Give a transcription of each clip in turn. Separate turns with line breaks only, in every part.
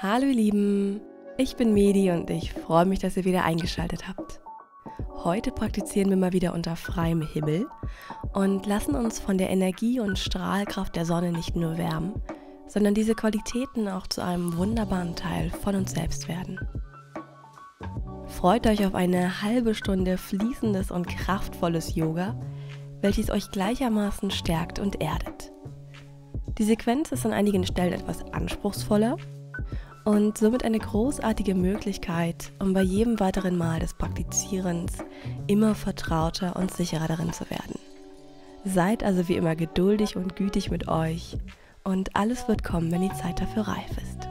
Hallo ihr Lieben, ich bin Medi und ich freue mich, dass ihr wieder eingeschaltet habt. Heute praktizieren wir mal wieder unter freiem Himmel und lassen uns von der Energie und Strahlkraft der Sonne nicht nur wärmen, sondern diese Qualitäten auch zu einem wunderbaren Teil von uns selbst werden. Freut euch auf eine halbe Stunde fließendes und kraftvolles Yoga, welches euch gleichermaßen stärkt und erdet. Die Sequenz ist an einigen Stellen etwas anspruchsvoller, und somit eine großartige Möglichkeit, um bei jedem weiteren Mal des Praktizierens immer vertrauter und sicherer darin zu werden. Seid also wie immer geduldig und gütig mit euch und alles wird kommen, wenn die Zeit dafür reif ist.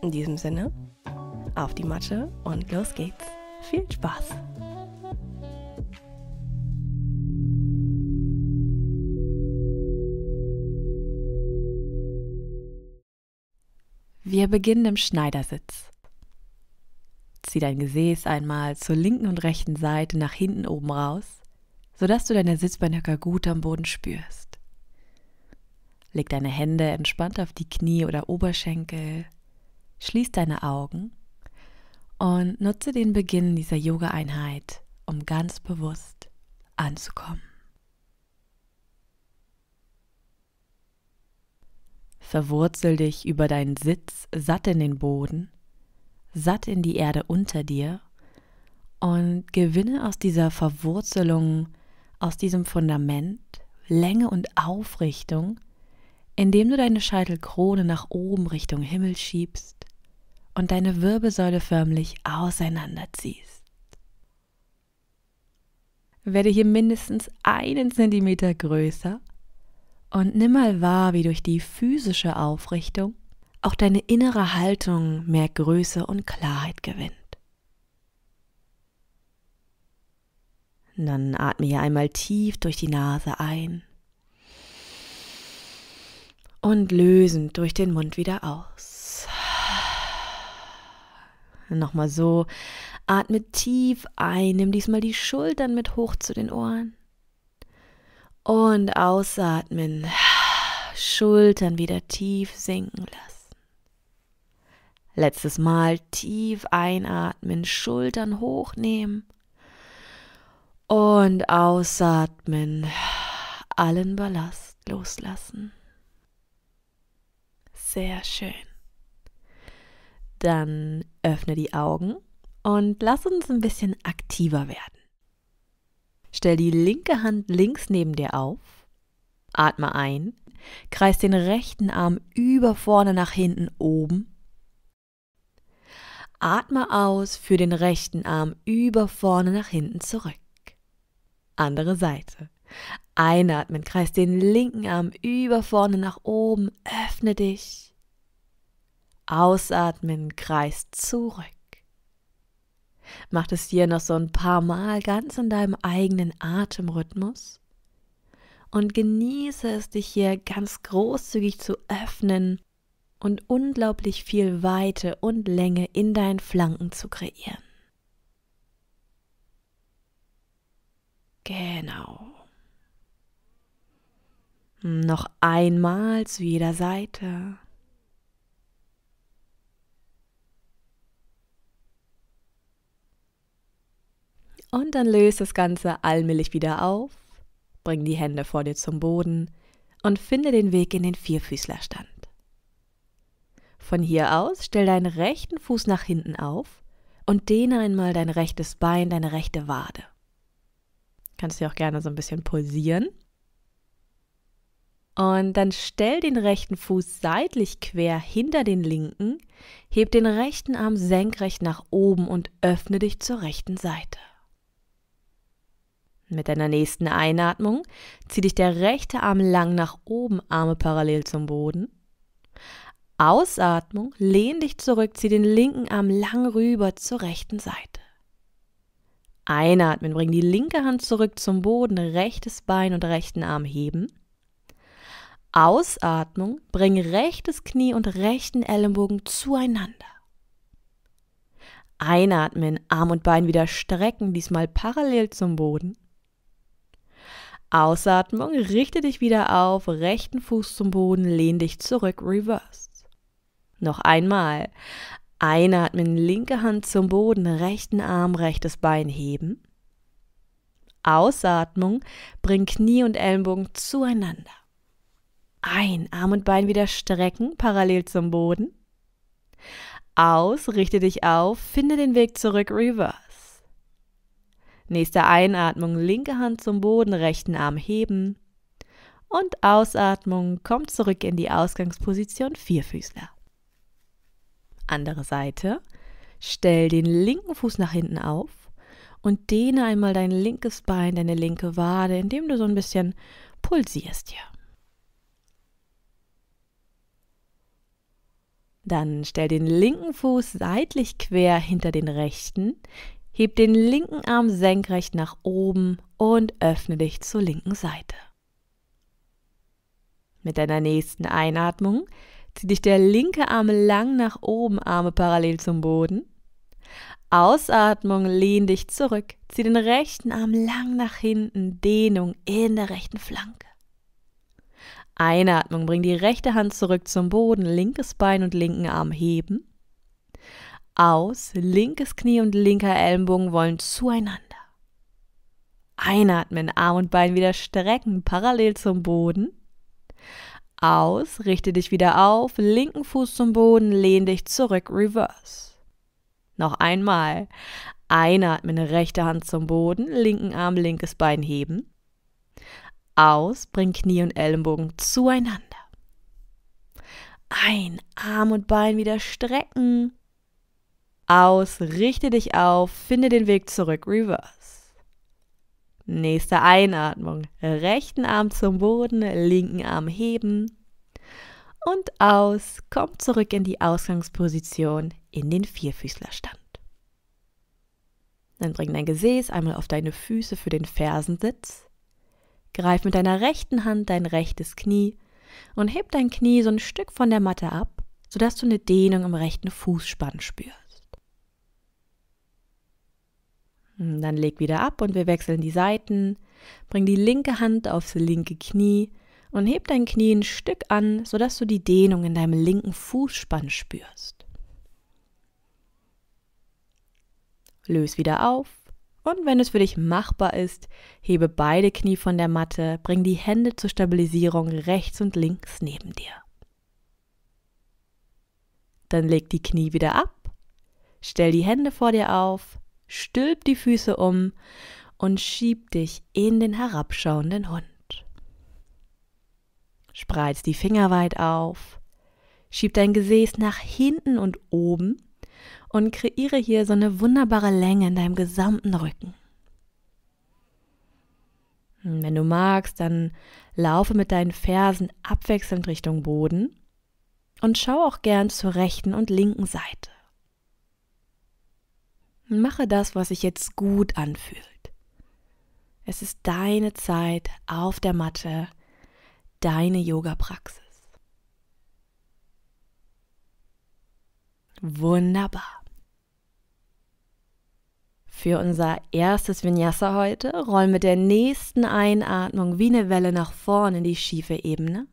In diesem Sinne, auf die Matte und los geht's. Viel Spaß! Wir beginnen im Schneidersitz. Zieh dein Gesäß einmal zur linken und rechten Seite nach hinten oben raus, sodass du deine Sitzbeinhöcker gut am Boden spürst. Leg deine Hände entspannt auf die Knie oder Oberschenkel, schließ deine Augen und nutze den Beginn dieser Yoga-Einheit, um ganz bewusst anzukommen. Verwurzel dich über deinen Sitz satt in den Boden, satt in die Erde unter dir und gewinne aus dieser Verwurzelung, aus diesem Fundament Länge und Aufrichtung, indem du deine Scheitelkrone nach oben Richtung Himmel schiebst und deine Wirbelsäule förmlich auseinanderziehst. Werde hier mindestens einen Zentimeter größer und nimm mal wahr, wie durch die physische Aufrichtung auch deine innere Haltung mehr Größe und Klarheit gewinnt. Dann atme hier einmal tief durch die Nase ein und lösend durch den Mund wieder aus. Nochmal so, atme tief ein, nimm diesmal die Schultern mit hoch zu den Ohren und ausatmen. Schultern wieder tief sinken lassen. Letztes Mal tief einatmen, Schultern hochnehmen. Und ausatmen. Allen Ballast loslassen. Sehr schön. Dann öffne die Augen und lass uns ein bisschen aktiver werden. Stell die linke Hand links neben dir auf, atme ein, kreis den rechten Arm über vorne nach hinten oben. Atme aus für den rechten Arm über vorne nach hinten zurück. Andere Seite. Einatmen, kreis den linken Arm über vorne nach oben, öffne dich. Ausatmen, kreis zurück. Mach es dir noch so ein paar Mal ganz in deinem eigenen Atemrhythmus und genieße es, dich hier ganz großzügig zu öffnen und unglaublich viel Weite und Länge in deinen Flanken zu kreieren. Genau. Noch einmal zu jeder Seite. Und dann löse das Ganze allmählich wieder auf, bring die Hände vor dir zum Boden und finde den Weg in den Vierfüßlerstand. Von hier aus stell deinen rechten Fuß nach hinten auf und dehne einmal dein rechtes Bein, deine rechte Wade. Kannst du auch gerne so ein bisschen pulsieren. Und dann stell den rechten Fuß seitlich quer hinter den linken, heb den rechten Arm senkrecht nach oben und öffne dich zur rechten Seite. Mit deiner nächsten Einatmung zieh dich der rechte Arm lang nach oben, Arme parallel zum Boden. Ausatmung, lehn dich zurück, zieh den linken Arm lang rüber zur rechten Seite. Einatmen, bring die linke Hand zurück zum Boden, rechtes Bein und rechten Arm heben. Ausatmung, bring rechtes Knie und rechten Ellenbogen zueinander. Einatmen, Arm und Bein wieder strecken, diesmal parallel zum Boden. Ausatmung, richte dich wieder auf, rechten Fuß zum Boden, lehn dich zurück, reverse. Noch einmal. Einatmen, linke Hand zum Boden, rechten Arm, rechtes Bein heben. Ausatmung, bring Knie und Ellenbogen zueinander. Ein, Arm und Bein wieder strecken, parallel zum Boden. Aus, richte dich auf, finde den Weg zurück, reverse. Nächste Einatmung linke Hand zum Boden, rechten Arm heben. Und Ausatmung kommt zurück in die Ausgangsposition Vierfüßler. Andere Seite. Stell den linken Fuß nach hinten auf und dehne einmal dein linkes Bein, deine linke Wade, indem du so ein bisschen pulsierst hier. Dann stell den linken Fuß seitlich quer hinter den rechten, Heb den linken Arm senkrecht nach oben und öffne dich zur linken Seite. Mit deiner nächsten Einatmung zieh dich der linke Arm lang nach oben, Arme parallel zum Boden. Ausatmung, lehn dich zurück, zieh den rechten Arm lang nach hinten, Dehnung in der rechten Flanke. Einatmung, bring die rechte Hand zurück zum Boden, linkes Bein und linken Arm heben aus, linkes Knie und linker Ellenbogen wollen zueinander. Einatmen, Arm und Bein wieder strecken, parallel zum Boden. Aus, richte dich wieder auf, linken Fuß zum Boden, lehn dich zurück, reverse. Noch einmal. Einatmen, rechte Hand zum Boden, linken Arm, linkes Bein heben. Aus, bring Knie und Ellenbogen zueinander. Ein, Arm und Bein wieder strecken aus, richte dich auf, finde den Weg zurück, Reverse. Nächste Einatmung. Rechten Arm zum Boden, linken Arm heben. Und aus, komm zurück in die Ausgangsposition, in den Vierfüßlerstand. Dann bring dein Gesäß einmal auf deine Füße für den Fersensitz. Greif mit deiner rechten Hand dein rechtes Knie und heb dein Knie so ein Stück von der Matte ab, sodass du eine Dehnung im rechten Fußspann spürst. Hm, dann leg wieder ab und wir wechseln die Seiten. Bring die linke Hand aufs linke Knie und heb dein Knie ein Stück an, sodass du die Dehnung in deinem linken Fußspann spürst. Löse wieder auf und wenn es für dich machbar ist, hebe beide Knie von der Matte, bring die Hände zur Stabilisierung rechts und links neben dir. Dann leg die Knie wieder ab, stell die Hände vor dir auf, stülp die Füße um und schieb dich in den herabschauenden Hund. Spreiz die Finger weit auf, schieb dein Gesäß nach hinten und oben und kreiere hier so eine wunderbare Länge in deinem gesamten Rücken. Wenn du magst, dann laufe mit deinen Fersen abwechselnd Richtung Boden und schau auch gern zur rechten und linken Seite. Mache das, was sich jetzt gut anfühlt. Es ist deine Zeit auf der Matte, deine Yoga-Praxis. Wunderbar. Für unser erstes Vinyasa heute rollen mit der nächsten Einatmung wie eine Welle nach vorne in die schiefe Ebene.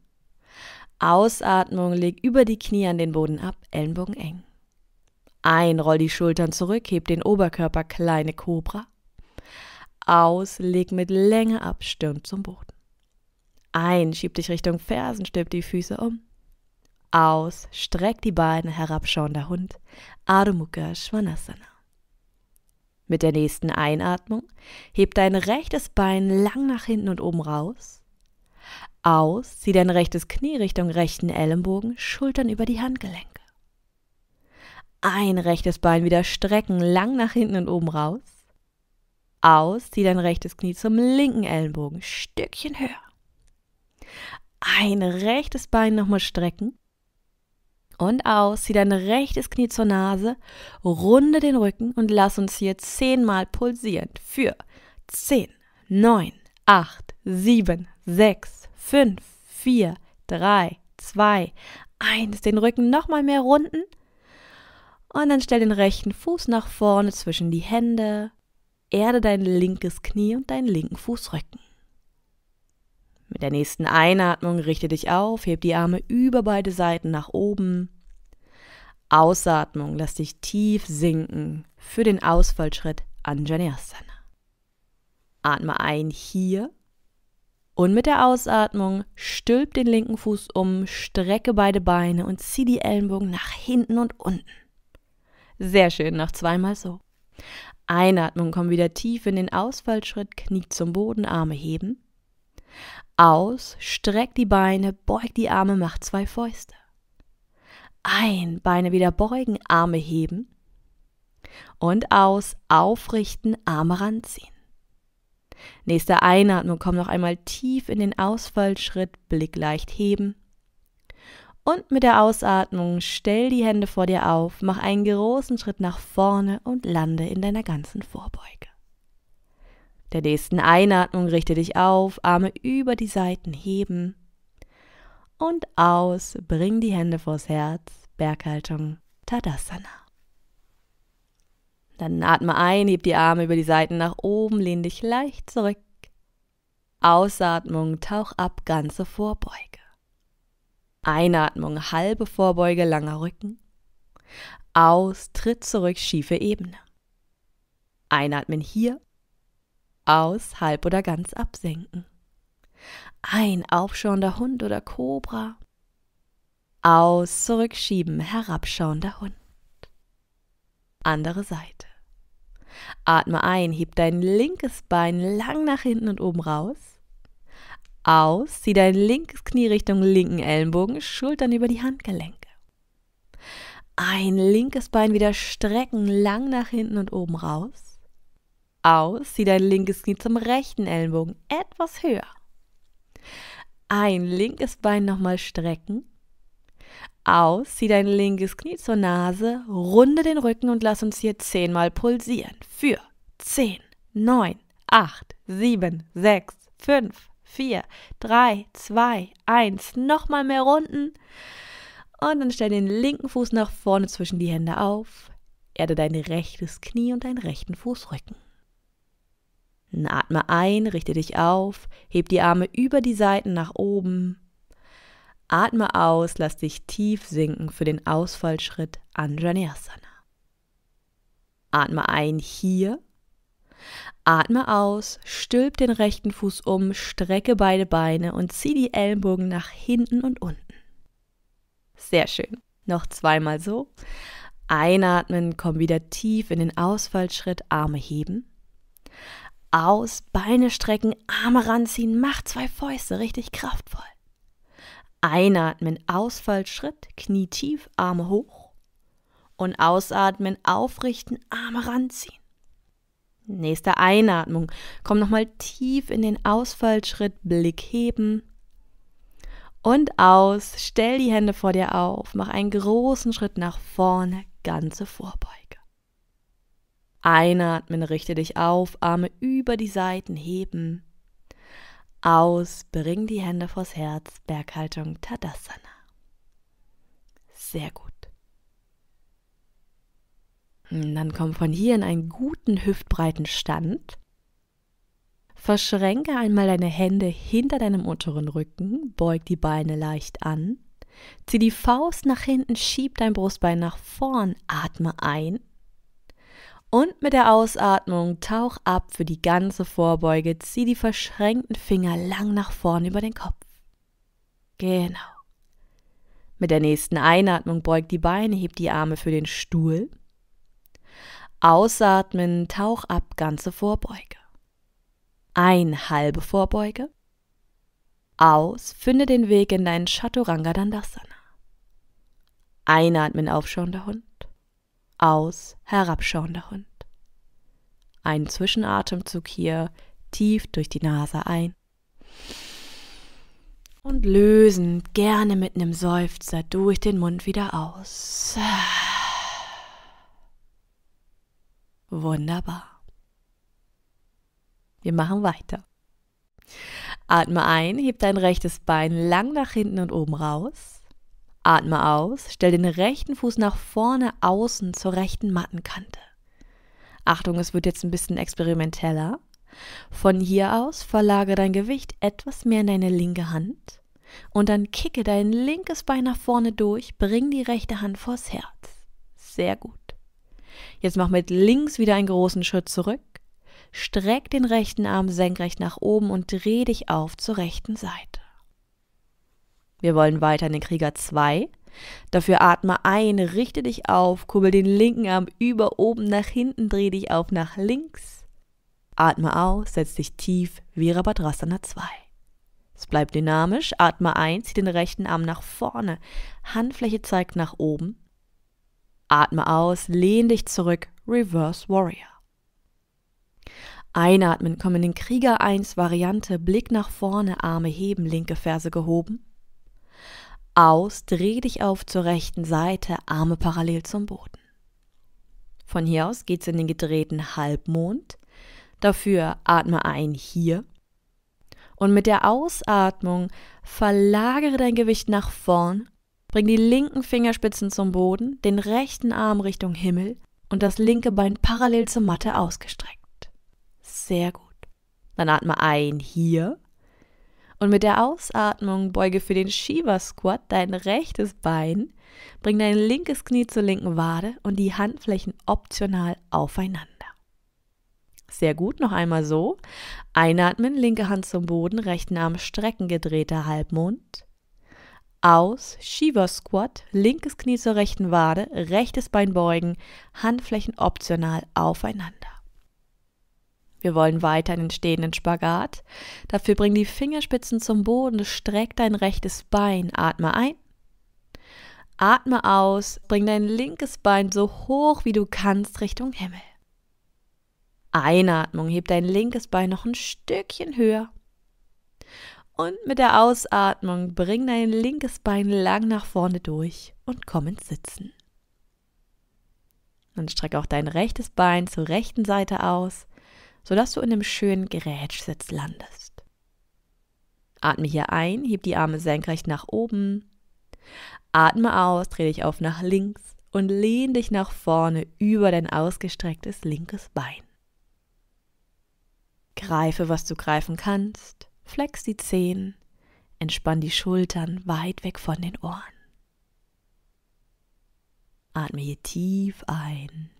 Ausatmung, leg über die Knie an den Boden ab, Ellenbogen eng. Ein, roll die Schultern zurück, heb den Oberkörper, kleine Kobra. Aus, leg mit Länge ab, Stirn zum Boden. Ein, schieb dich Richtung Fersen, stirb die Füße um. Aus, streck die Beine, herabschauender Hund. Adho Mukha Svanasana. Mit der nächsten Einatmung heb dein rechtes Bein lang nach hinten und oben raus. Aus, zieh dein rechtes Knie Richtung rechten Ellenbogen, Schultern über die Handgelenke ein rechtes Bein wieder strecken, lang nach hinten und oben raus. Aus, zieh dein rechtes Knie zum linken Ellenbogen, Stückchen höher. Ein rechtes Bein nochmal strecken. Und aus, zieh dein rechtes Knie zur Nase, runde den Rücken und lass uns hier zehnmal pulsieren. Für 10, 9, 8, 7, 6, 5, 4, 3, 2, 1. Den Rücken nochmal mehr runden. Und dann stell den rechten Fuß nach vorne zwischen die Hände. Erde dein linkes Knie und deinen linken Fußrücken. Mit der nächsten Einatmung richte dich auf, heb die Arme über beide Seiten nach oben. Ausatmung, lass dich tief sinken für den Ausfallschritt Anjaneyasana. Atme ein hier und mit der Ausatmung stülp den linken Fuß um, strecke beide Beine und zieh die Ellenbogen nach hinten und unten. Sehr schön, noch zweimal so. Einatmung, komm wieder tief in den Ausfallschritt, Knie zum Boden, Arme heben. Aus, streck die Beine, beug die Arme, mach zwei Fäuste. Ein, Beine wieder beugen, Arme heben. Und aus, aufrichten, Arme ranziehen. Nächste Einatmung, komm noch einmal tief in den Ausfallschritt, Blick leicht heben. Und mit der Ausatmung stell die Hände vor dir auf, mach einen großen Schritt nach vorne und lande in deiner ganzen Vorbeuge. Der nächsten Einatmung richte dich auf, Arme über die Seiten heben. Und aus, bring die Hände vors Herz, Berghaltung, Tadasana. Dann atme ein, heb die Arme über die Seiten nach oben, lehn dich leicht zurück. Ausatmung, tauch ab, ganze Vorbeuge. Einatmung, halbe Vorbeuge, langer Rücken. Aus, tritt zurück, schiefe Ebene. Einatmen hier. Aus, halb oder ganz absenken. Ein, aufschauender Hund oder Kobra. Aus, zurückschieben, herabschauender Hund. Andere Seite. Atme ein, heb dein linkes Bein lang nach hinten und oben raus aus, zieh dein linkes Knie Richtung linken Ellenbogen, Schultern über die Handgelenke. Ein linkes Bein wieder strecken, lang nach hinten und oben raus. Aus, zieh dein linkes Knie zum rechten Ellenbogen, etwas höher. Ein linkes Bein nochmal strecken. Aus, zieh dein linkes Knie zur Nase, runde den Rücken und lass uns hier zehnmal pulsieren. Für 10, 9, 8, 7, 6, 5, 4, 3, 2, 1. Nochmal mehr Runden. Und dann stell den linken Fuß nach vorne zwischen die Hände auf. Erde dein rechtes Knie und deinen rechten Fußrücken. Atme ein, richte dich auf, heb die Arme über die Seiten nach oben. Atme aus, lass dich tief sinken für den Ausfallschritt Anjaneyasana. Atme ein hier Atme aus, stülp den rechten Fuß um, strecke beide Beine und zieh die Ellenbogen nach hinten und unten. Sehr schön. Noch zweimal so. Einatmen, komm wieder tief in den Ausfallschritt, Arme heben. Aus, Beine strecken, Arme ranziehen, mach zwei Fäuste, richtig kraftvoll. Einatmen, Ausfallschritt, Knie tief, Arme hoch. Und ausatmen, aufrichten, Arme ranziehen. Nächste Einatmung. Komm nochmal tief in den Ausfallschritt, Blick heben. Und aus, stell die Hände vor dir auf, mach einen großen Schritt nach vorne, ganze Vorbeuge. Einatmen, richte dich auf, Arme über die Seiten heben. Aus, bring die Hände vors Herz, Berghaltung Tadasana. Sehr gut. Hm, dann komm von hier in einen guten hüftbreiten Stand. Verschränke einmal deine Hände hinter deinem unteren Rücken, beug die Beine leicht an. Zieh die Faust nach hinten, schieb dein Brustbein nach vorn, atme ein. Und mit der Ausatmung tauch ab für die ganze Vorbeuge, zieh die verschränkten Finger lang nach vorn über den Kopf. Genau. Mit der nächsten Einatmung beug die Beine, heb die Arme für den Stuhl. Ausatmen, tauch ab, ganze Vorbeuge. Ein, halbe Vorbeuge. Aus, finde den Weg in deinen Chaturanga Dandasana. Einatmen, aufschauender Hund. Aus, herabschauender Hund. Ein Zwischenatemzug hier, tief durch die Nase ein. Und lösen, gerne mit einem Seufzer durch den Mund wieder aus. Wunderbar. Wir machen weiter. Atme ein, heb dein rechtes Bein lang nach hinten und oben raus. Atme aus, stell den rechten Fuß nach vorne außen zur rechten Mattenkante. Achtung, es wird jetzt ein bisschen experimenteller. Von hier aus verlagere dein Gewicht etwas mehr in deine linke Hand und dann kicke dein linkes Bein nach vorne durch, bring die rechte Hand vors Herz. Sehr gut. Jetzt mach mit links wieder einen großen Schritt zurück. Streck den rechten Arm senkrecht nach oben und dreh dich auf zur rechten Seite. Wir wollen weiter in den Krieger 2. Dafür atme ein, richte dich auf, kurbel den linken Arm über oben nach hinten, dreh dich auf nach links. Atme aus, setz dich tief, Virabhadrasana 2. Es bleibt dynamisch, atme ein, zieh den rechten Arm nach vorne, Handfläche zeigt nach oben, Atme aus, lehn dich zurück, Reverse Warrior. Einatmen, komm in den Krieger 1 Variante, Blick nach vorne, Arme heben, linke Ferse gehoben. Aus, dreh dich auf zur rechten Seite, Arme parallel zum Boden. Von hier aus geht's in den gedrehten Halbmond. Dafür atme ein hier. Und mit der Ausatmung verlagere dein Gewicht nach vorn Bring die linken Fingerspitzen zum Boden, den rechten Arm Richtung Himmel und das linke Bein parallel zur Matte ausgestreckt. Sehr gut. Dann atme ein hier und mit der Ausatmung beuge für den Shiva Squat dein rechtes Bein, bring dein linkes Knie zur linken Wade und die Handflächen optional aufeinander. Sehr gut, noch einmal so. Einatmen, linke Hand zum Boden, rechten Arm strecken, gedrehter Halbmond aus Shiva Squat, linkes Knie zur rechten Wade, rechtes Bein beugen, Handflächen optional aufeinander. Wir wollen weiter in den stehenden Spagat. Dafür bring die Fingerspitzen zum Boden, streck dein rechtes Bein, atme ein. Atme aus, bring dein linkes Bein so hoch wie du kannst Richtung Himmel. Einatmung, heb dein linkes Bein noch ein Stückchen höher. Und mit der Ausatmung bring dein linkes Bein lang nach vorne durch und komm ins Sitzen. Dann strecke auch dein rechtes Bein zur rechten Seite aus, sodass du in einem schönen Gerätschsitz landest. Atme hier ein, heb die Arme senkrecht nach oben. Atme aus, dreh dich auf nach links und lehn dich nach vorne über dein ausgestrecktes linkes Bein. Greife, was du greifen kannst flex die Zehen, entspann die Schultern weit weg von den Ohren. Atme hier tief ein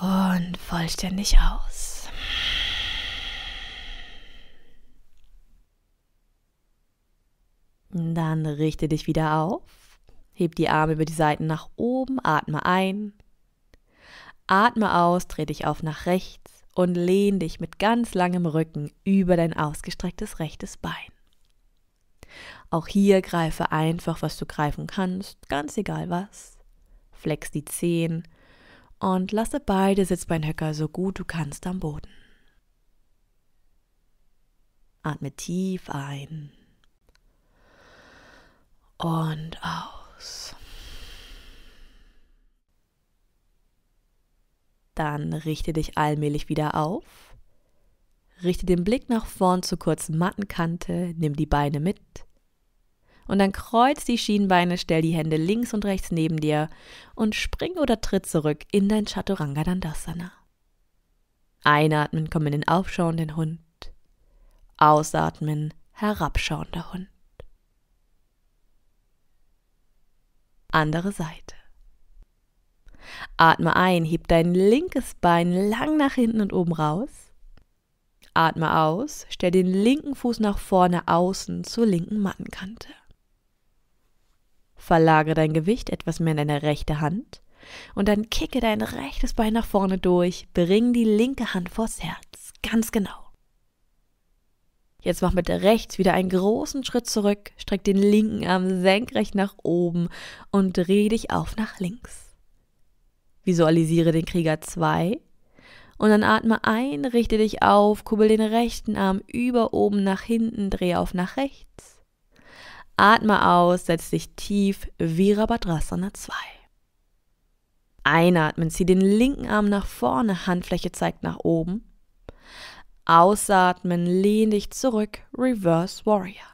und vollständig aus. Dann richte dich wieder auf, heb die Arme über die Seiten nach oben, atme ein, atme aus, dreh dich auf nach rechts und lehn dich mit ganz langem Rücken über dein ausgestrecktes rechtes Bein. Auch hier greife einfach, was du greifen kannst, ganz egal was. Flex die Zehen und lasse beide Sitzbeinhöcker so gut du kannst am Boden. Atme tief ein und aus. Dann richte dich allmählich wieder auf. Richte den Blick nach vorn zur kurzen Mattenkante, nimm die Beine mit. Und dann kreuz die Schienbeine, stell die Hände links und rechts neben dir und spring oder tritt zurück in dein Chaturanga Dandasana. Einatmen, komm in den aufschauenden Hund. Ausatmen, herabschauender Hund. Andere Seite. Atme ein, heb dein linkes Bein lang nach hinten und oben raus. Atme aus, stell den linken Fuß nach vorne außen zur linken Mattenkante. Verlagere dein Gewicht etwas mehr in deine rechte Hand und dann kicke dein rechtes Bein nach vorne durch, bring die linke Hand vors Herz, ganz genau. Jetzt mach mit rechts wieder einen großen Schritt zurück, streck den linken Arm senkrecht nach oben und dreh dich auf nach links. Visualisiere den Krieger 2. Und dann atme ein, richte dich auf, kurbel den rechten Arm über oben nach hinten, drehe auf nach rechts. Atme aus, setz dich tief, Virabhadrasana 2. Einatmen, zieh den linken Arm nach vorne, Handfläche zeigt nach oben. Ausatmen, lehn dich zurück, Reverse Warrior.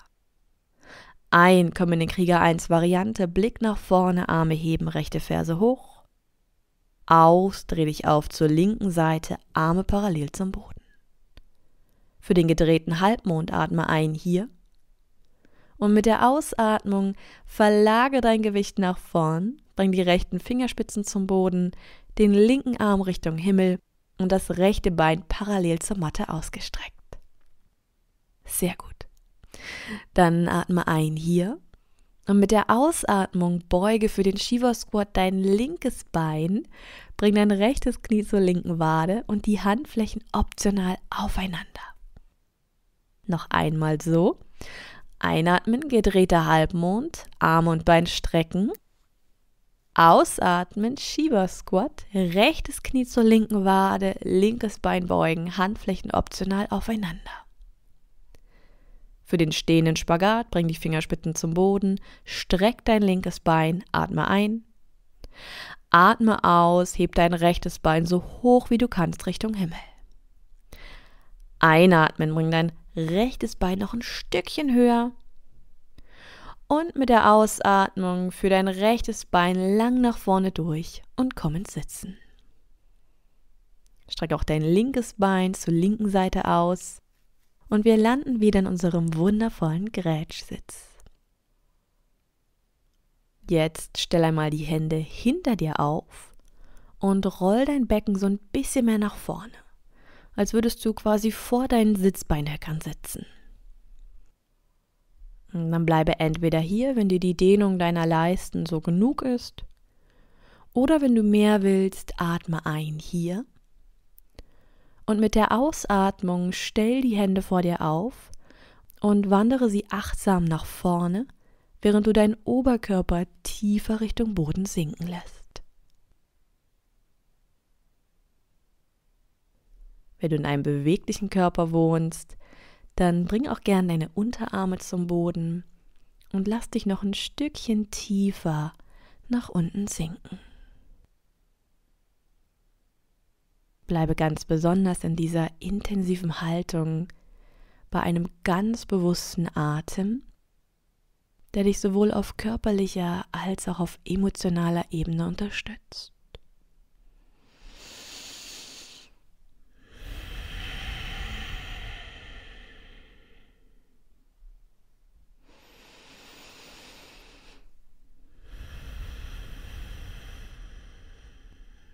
Ein, komm in den Krieger 1 Variante, Blick nach vorne, Arme heben, rechte Ferse hoch aus, dreh dich auf zur linken Seite, Arme parallel zum Boden. Für den gedrehten Halbmond atme ein hier. Und mit der Ausatmung verlage dein Gewicht nach vorn, bring die rechten Fingerspitzen zum Boden, den linken Arm Richtung Himmel und das rechte Bein parallel zur Matte ausgestreckt. Sehr gut. Dann atme ein hier und mit der Ausatmung beuge für den Shiva Squat dein linkes Bein, bring dein rechtes Knie zur linken Wade und die Handflächen optional aufeinander. Noch einmal so. Einatmen, gedrehter Halbmond, Arm und Bein strecken. Ausatmen, Shiva Squat, rechtes Knie zur linken Wade, linkes Bein beugen, Handflächen optional aufeinander. Für den stehenden Spagat bring die Fingerspitzen zum Boden, streck dein linkes Bein, atme ein. Atme aus, heb dein rechtes Bein so hoch wie du kannst Richtung Himmel. Einatmen, bring dein rechtes Bein noch ein Stückchen höher. Und mit der Ausatmung führ dein rechtes Bein lang nach vorne durch und komm ins Sitzen. Streck auch dein linkes Bein zur linken Seite aus und wir landen wieder in unserem wundervollen Grätschsitz. Jetzt stell einmal die Hände hinter dir auf und roll dein Becken so ein bisschen mehr nach vorne, als würdest du quasi vor deinen Sitzbeinhäckern sitzen. Und dann bleibe entweder hier, wenn dir die Dehnung deiner Leisten so genug ist, oder wenn du mehr willst, atme ein hier und mit der Ausatmung stell die Hände vor dir auf und wandere sie achtsam nach vorne, während du deinen Oberkörper tiefer Richtung Boden sinken lässt. Wenn du in einem beweglichen Körper wohnst, dann bring auch gern deine Unterarme zum Boden und lass dich noch ein Stückchen tiefer nach unten sinken. Bleibe ganz besonders in dieser intensiven Haltung bei einem ganz bewussten Atem, der dich sowohl auf körperlicher als auch auf emotionaler Ebene unterstützt.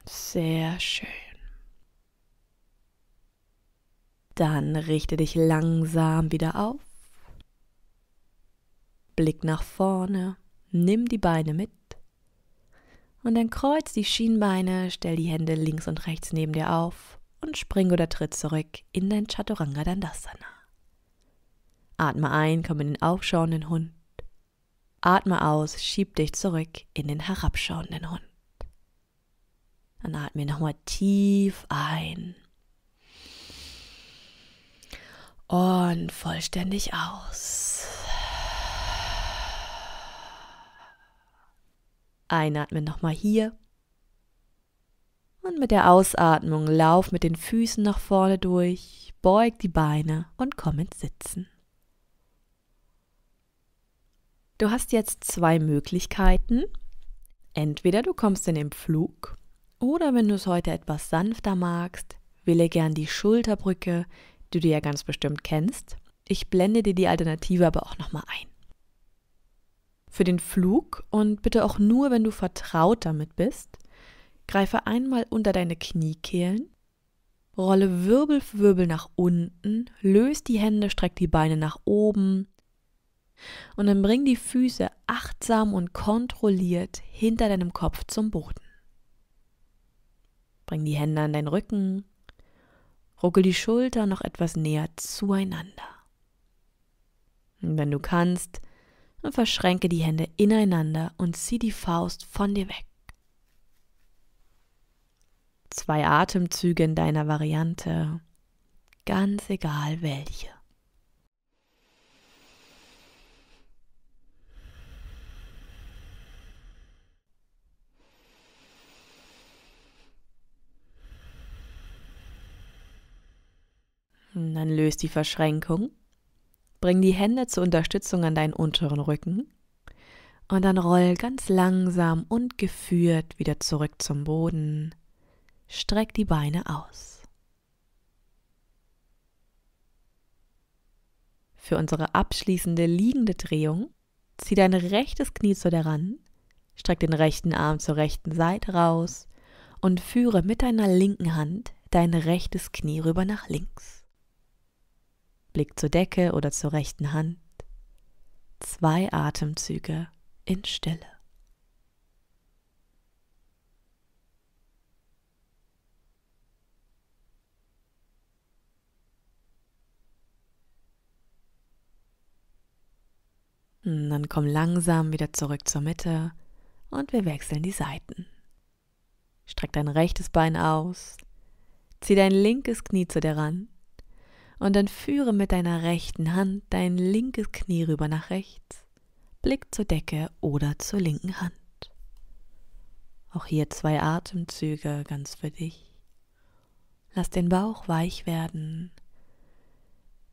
Sehr schön. Dann richte dich langsam wieder auf. Blick nach vorne, nimm die Beine mit. Und dann kreuz die Schienbeine, stell die Hände links und rechts neben dir auf und spring oder tritt zurück in dein Chaturanga Dandasana. Atme ein, komm in den aufschauenden Hund. Atme aus, schieb dich zurück in den herabschauenden Hund. Dann atme nochmal tief ein und vollständig aus. Einatmen nochmal hier. Und mit der Ausatmung lauf mit den Füßen nach vorne durch, beug die Beine und komm ins Sitzen. Du hast jetzt zwei Möglichkeiten. Entweder du kommst in den Flug oder wenn du es heute etwas sanfter magst, wähle gern die Schulterbrücke, die du ja ganz bestimmt kennst. Ich blende dir die Alternative aber auch nochmal ein. Für den Flug und bitte auch nur, wenn du vertraut damit bist, greife einmal unter deine Kniekehlen, rolle Wirbel für Wirbel nach unten, löse die Hände, streck die Beine nach oben und dann bring die Füße achtsam und kontrolliert hinter deinem Kopf zum Boden. Bring die Hände an deinen Rücken, Rucke die Schulter noch etwas näher zueinander. Und wenn du kannst, dann verschränke die Hände ineinander und zieh die Faust von dir weg. Zwei Atemzüge in deiner Variante, ganz egal welche. Hm, dann löst die Verschränkung. Bring die Hände zur Unterstützung an deinen unteren Rücken. Und dann roll ganz langsam und geführt wieder zurück zum Boden. Streck die Beine aus. Für unsere abschließende liegende Drehung zieh dein rechtes Knie zu der Rand, streck den rechten Arm zur rechten Seite raus und führe mit deiner linken Hand dein rechtes Knie rüber nach links. Blick zur Decke oder zur rechten Hand. Zwei Atemzüge in Stille. Hm, dann komm langsam wieder zurück zur Mitte und wir wechseln die Seiten. Streck dein rechtes Bein aus, zieh dein linkes Knie zu der Rand und dann führe mit deiner rechten Hand dein linkes Knie rüber nach rechts, Blick zur Decke oder zur linken Hand. Auch hier zwei Atemzüge ganz für dich. Lass den Bauch weich werden,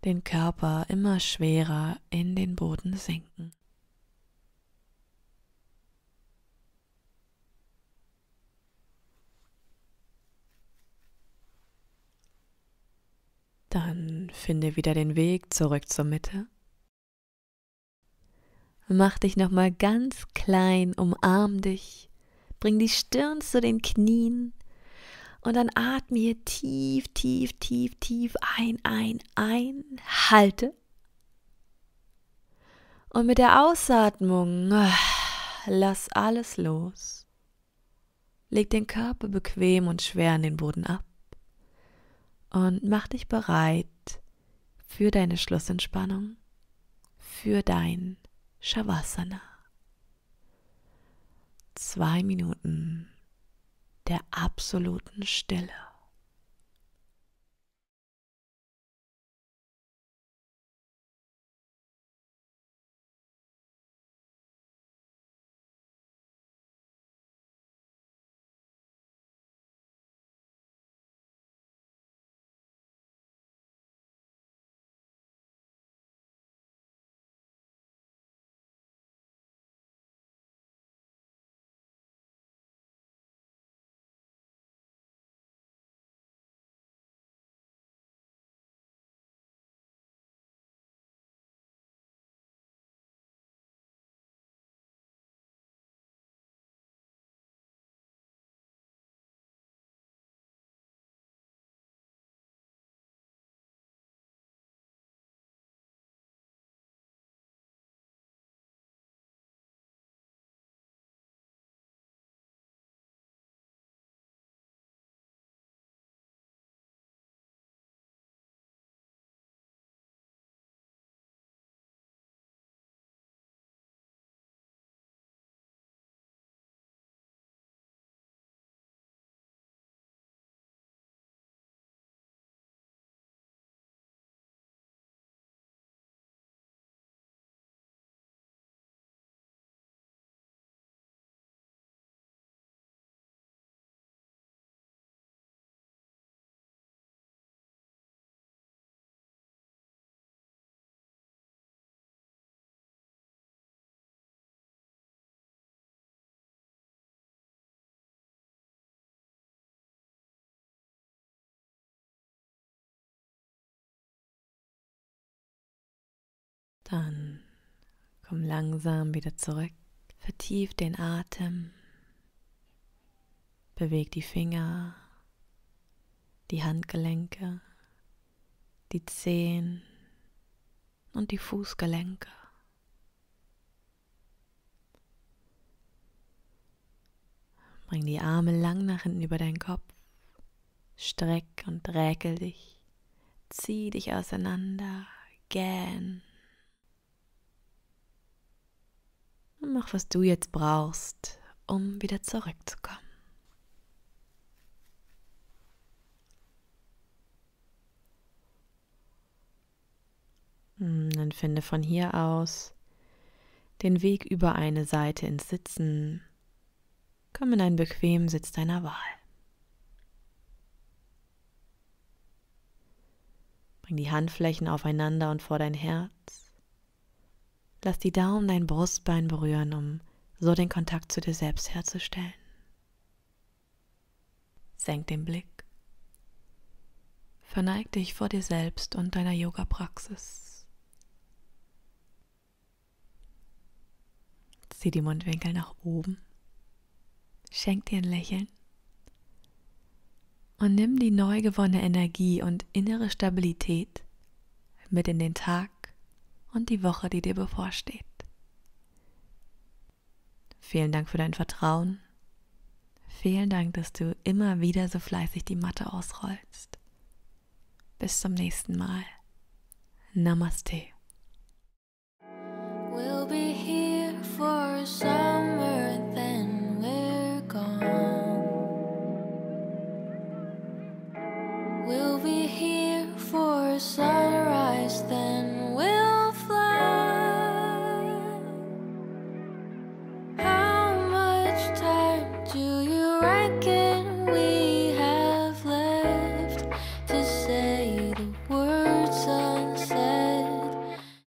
den Körper immer schwerer in den Boden sinken. Dann finde wieder den Weg zurück zur Mitte. Mach dich nochmal ganz klein, umarm dich, bring die Stirn zu den Knien und dann atme hier tief, tief, tief, tief ein, ein, ein, halte. Und mit der Ausatmung ah, lass alles los. Leg den Körper bequem und schwer an den Boden ab und mach dich bereit für deine Schlussentspannung, für dein Shavasana. Zwei Minuten der absoluten Stille. Dann komm langsam wieder zurück, vertief den Atem, beweg die Finger, die Handgelenke, die Zehen und die Fußgelenke. Bring die Arme lang nach hinten über deinen Kopf. Streck und räkel dich. Zieh dich auseinander. Gähn. und mach, was du jetzt brauchst, um wieder zurückzukommen. Hm, dann finde von hier aus den Weg über eine Seite ins Sitzen. Komm in einen bequemen Sitz deiner Wahl. Bring die Handflächen aufeinander und vor dein Herz. Lass die Daumen dein Brustbein berühren, um so den Kontakt zu dir selbst herzustellen. Senk den Blick. Verneig dich vor dir selbst und deiner Yoga-Praxis. Zieh die Mundwinkel nach oben. Schenk dir ein Lächeln. Und nimm die neu gewonnene Energie und innere Stabilität mit in den Tag und die Woche, die dir bevorsteht. Vielen Dank für dein Vertrauen. Vielen Dank, dass du immer wieder so fleißig die Matte ausrollst. Bis zum nächsten Mal. Namaste. We'll